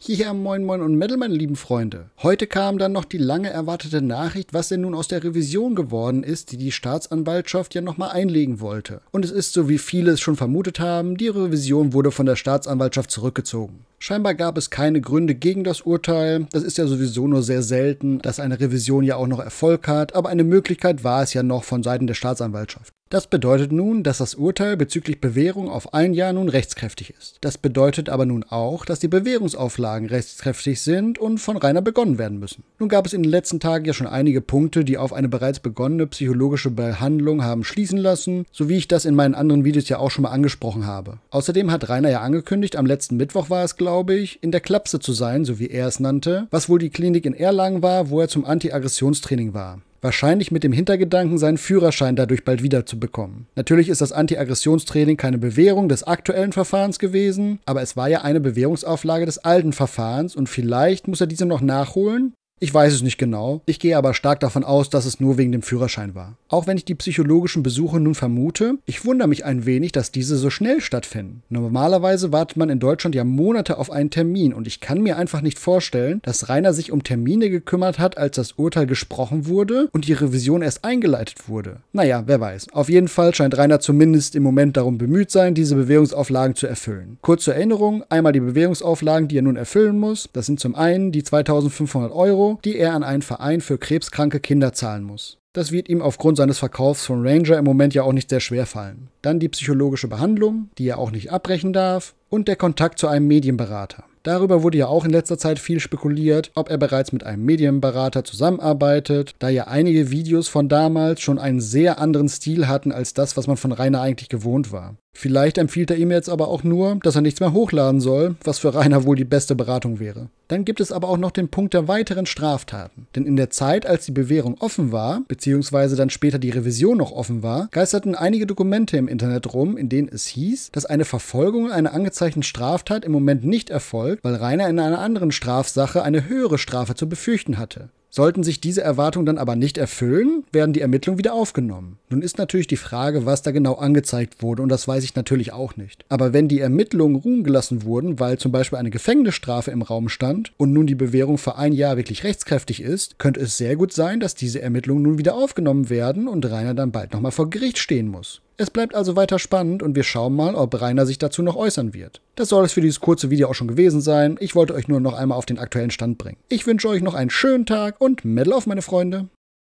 Hierher Moin Moin und Metal, meine lieben Freunde. Heute kam dann noch die lange erwartete Nachricht, was denn nun aus der Revision geworden ist, die die Staatsanwaltschaft ja nochmal einlegen wollte. Und es ist so, wie viele es schon vermutet haben, die Revision wurde von der Staatsanwaltschaft zurückgezogen. Scheinbar gab es keine Gründe gegen das Urteil. Das ist ja sowieso nur sehr selten, dass eine Revision ja auch noch Erfolg hat, aber eine Möglichkeit war es ja noch von Seiten der Staatsanwaltschaft. Das bedeutet nun, dass das Urteil bezüglich Bewährung auf ein Jahr nun rechtskräftig ist. Das bedeutet aber nun auch, dass die Bewährungsauflagen rechtskräftig sind und von Rainer begonnen werden müssen. Nun gab es in den letzten Tagen ja schon einige Punkte, die auf eine bereits begonnene psychologische Behandlung haben schließen lassen, so wie ich das in meinen anderen Videos ja auch schon mal angesprochen habe. Außerdem hat Rainer ja angekündigt, am letzten Mittwoch war es, glaube glaube ich, in der Klapse zu sein, so wie er es nannte, was wohl die Klinik in Erlangen war, wo er zum Antiaggressionstraining war. Wahrscheinlich mit dem Hintergedanken, seinen Führerschein dadurch bald wiederzubekommen. Natürlich ist das Antiaggressionstraining keine Bewährung des aktuellen Verfahrens gewesen, aber es war ja eine Bewährungsauflage des alten Verfahrens und vielleicht muss er diese noch nachholen ich weiß es nicht genau, ich gehe aber stark davon aus, dass es nur wegen dem Führerschein war. Auch wenn ich die psychologischen Besuche nun vermute, ich wundere mich ein wenig, dass diese so schnell stattfinden. Normalerweise wartet man in Deutschland ja Monate auf einen Termin und ich kann mir einfach nicht vorstellen, dass Rainer sich um Termine gekümmert hat, als das Urteil gesprochen wurde und die Revision erst eingeleitet wurde. Naja, wer weiß. Auf jeden Fall scheint Rainer zumindest im Moment darum bemüht sein, diese Bewährungsauflagen zu erfüllen. Kurz zur Erinnerung, einmal die Bewährungsauflagen, die er nun erfüllen muss. Das sind zum einen die 2500 Euro, die er an einen Verein für krebskranke Kinder zahlen muss. Das wird ihm aufgrund seines Verkaufs von Ranger im Moment ja auch nicht sehr schwer fallen. Dann die psychologische Behandlung, die er auch nicht abbrechen darf, und der Kontakt zu einem Medienberater. Darüber wurde ja auch in letzter Zeit viel spekuliert, ob er bereits mit einem Medienberater zusammenarbeitet, da ja einige Videos von damals schon einen sehr anderen Stil hatten als das, was man von Rainer eigentlich gewohnt war. Vielleicht empfiehlt er ihm jetzt aber auch nur, dass er nichts mehr hochladen soll, was für Rainer wohl die beste Beratung wäre. Dann gibt es aber auch noch den Punkt der weiteren Straftaten. Denn in der Zeit, als die Bewährung offen war, beziehungsweise dann später die Revision noch offen war, geisterten einige Dokumente im Internet rum, in denen es hieß, dass eine Verfolgung einer angezeigten Straftat im Moment nicht erfolgt, weil Rainer in einer anderen Strafsache eine höhere Strafe zu befürchten hatte. Sollten sich diese Erwartungen dann aber nicht erfüllen, werden die Ermittlungen wieder aufgenommen. Nun ist natürlich die Frage, was da genau angezeigt wurde, und das weiß ich natürlich auch nicht. Aber wenn die Ermittlungen ruhen gelassen wurden, weil zum Beispiel eine Gefängnisstrafe im Raum stand und nun die Bewährung für ein Jahr wirklich rechtskräftig ist, könnte es sehr gut sein, dass diese Ermittlungen nun wieder aufgenommen werden und Rainer dann bald nochmal vor Gericht stehen muss. Es bleibt also weiter spannend und wir schauen mal, ob Rainer sich dazu noch äußern wird. Das soll es für dieses kurze Video auch schon gewesen sein. Ich wollte euch nur noch einmal auf den aktuellen Stand bringen. Ich wünsche euch noch einen schönen Tag und Medal auf meine Freunde.